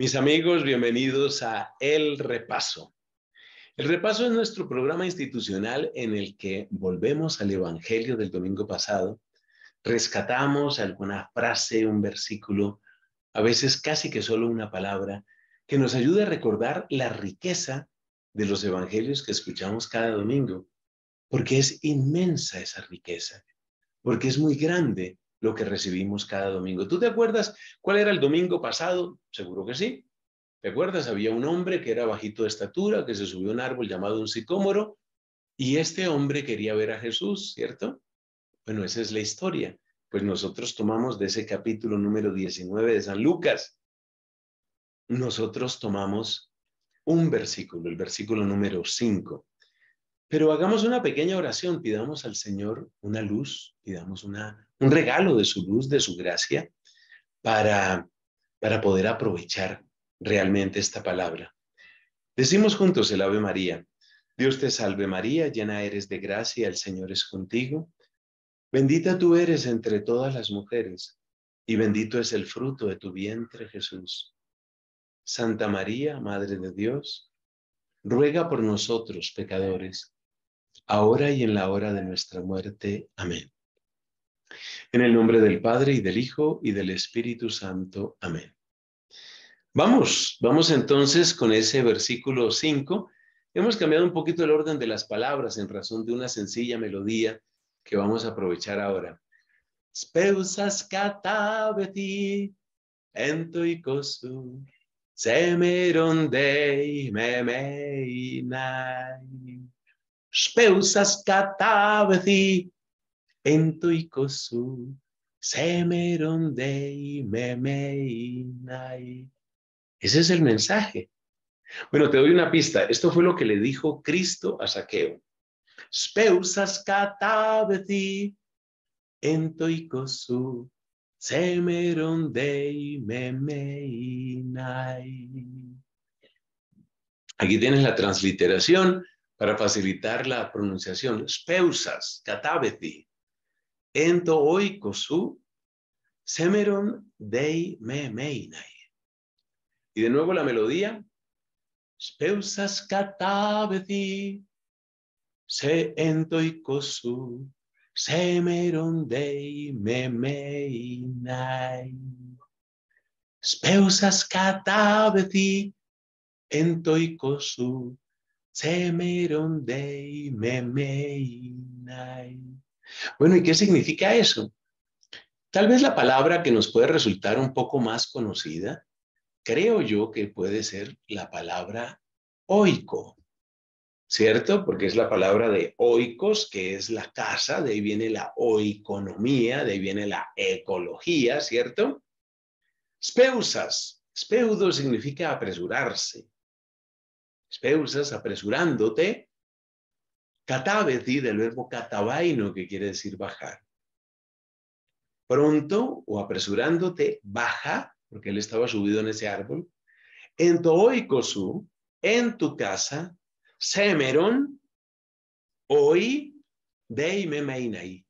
Mis amigos, bienvenidos a El Repaso. El Repaso es nuestro programa institucional en el que volvemos al Evangelio del domingo pasado, rescatamos alguna frase, un versículo, a veces casi que solo una palabra, que nos ayude a recordar la riqueza de los Evangelios que escuchamos cada domingo, porque es inmensa esa riqueza, porque es muy grande lo que recibimos cada domingo. ¿Tú te acuerdas cuál era el domingo pasado? Seguro que sí. ¿Te acuerdas? Había un hombre que era bajito de estatura, que se subió a un árbol llamado un sicómoro, y este hombre quería ver a Jesús, ¿cierto? Bueno, esa es la historia. Pues nosotros tomamos de ese capítulo número 19 de San Lucas, nosotros tomamos un versículo, el versículo número 5. Pero hagamos una pequeña oración, pidamos al Señor una luz, pidamos una, un regalo de su luz, de su gracia, para, para poder aprovechar realmente esta palabra. Decimos juntos el Ave María. Dios te salve María, llena eres de gracia, el Señor es contigo. Bendita tú eres entre todas las mujeres, y bendito es el fruto de tu vientre, Jesús. Santa María, Madre de Dios, ruega por nosotros pecadores ahora y en la hora de nuestra muerte. Amén. En el nombre del Padre y del Hijo y del Espíritu Santo. Amén. Vamos, vamos entonces con ese versículo 5. Hemos cambiado un poquito el orden de las palabras en razón de una sencilla melodía que vamos a aprovechar ahora. Speusas catabeti ento semeron dei speusas cataveci entuikosu semerondei memeinai. Ese es el mensaje. Bueno, te doy una pista. Esto fue lo que le dijo Cristo a Saqueo. Speusas cataveci entoikosu semerondei memeinai. Aquí tienes la transliteración para facilitar la pronunciación, speusas, catabeti, ento semeron dei me meinai. Y de nuevo la melodía, speusas catabeti, se ento oikosu, semeron dei me meinai. Speusas catabeti, ento bueno, ¿y qué significa eso? Tal vez la palabra que nos puede resultar un poco más conocida, creo yo que puede ser la palabra oico, ¿cierto? Porque es la palabra de oicos, que es la casa, de ahí viene la oiconomía, de ahí viene la ecología, ¿cierto? Speusas, speudo significa apresurarse, Espeusas, apresurándote, catabeti, del verbo catabaino, que quiere decir bajar. Pronto o apresurándote, baja, porque él estaba subido en ese árbol, en su en tu casa, semeron, hoy, deime meinaí.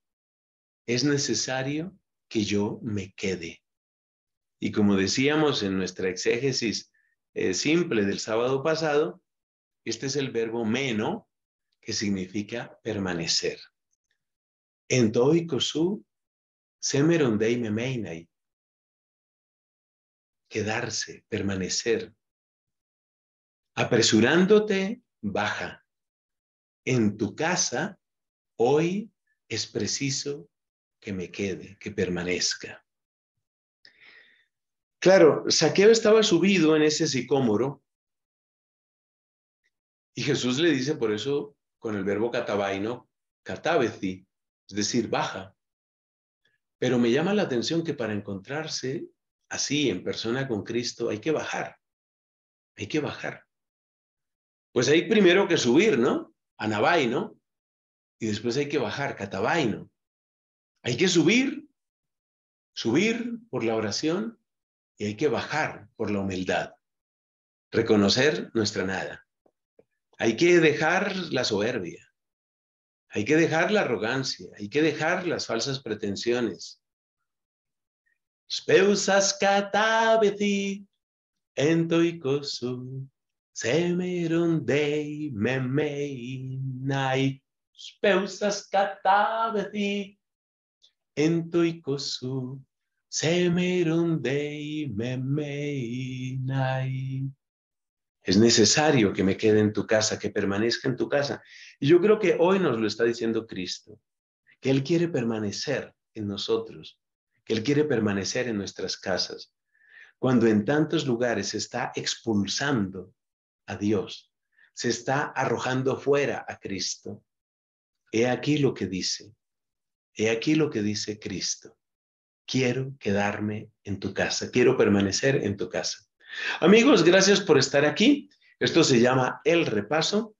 Es necesario que yo me quede. Y como decíamos en nuestra exégesis eh, simple del sábado pasado, este es el verbo meno, que significa permanecer. En su semerondei meinai. Quedarse, permanecer. Apresurándote, baja. En tu casa, hoy es preciso que me quede, que permanezca. Claro, Saqueo estaba subido en ese sicómoro y Jesús le dice por eso con el verbo catabaino, catabeci, es decir, baja. Pero me llama la atención que para encontrarse así en persona con Cristo hay que bajar, hay que bajar. Pues hay primero que subir, ¿no? Anabaino, y después hay que bajar, catabaino. Hay que subir, subir por la oración y hay que bajar por la humildad, reconocer nuestra nada. Hay que dejar la soberbia, hay que dejar la arrogancia, hay que dejar las falsas pretensiones. Speusas catabeti entoikosu semeron dei memeinai. Speusas catabeti entoikosu semeron dei memeinai. Es necesario que me quede en tu casa, que permanezca en tu casa. Y yo creo que hoy nos lo está diciendo Cristo, que Él quiere permanecer en nosotros, que Él quiere permanecer en nuestras casas, cuando en tantos lugares se está expulsando a Dios, se está arrojando fuera a Cristo. He aquí lo que dice, he aquí lo que dice Cristo. Quiero quedarme en tu casa, quiero permanecer en tu casa. Amigos, gracias por estar aquí. Esto se llama El Repaso.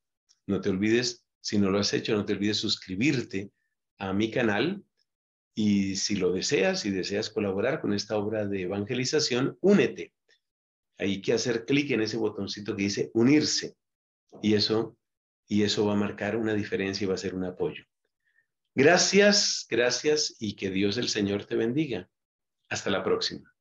No te olvides, si no lo has hecho, no te olvides suscribirte a mi canal. Y si lo deseas, y deseas colaborar con esta obra de evangelización, únete. Hay que hacer clic en ese botoncito que dice unirse. Y eso, y eso va a marcar una diferencia y va a ser un apoyo. Gracias, gracias y que Dios el Señor te bendiga. Hasta la próxima.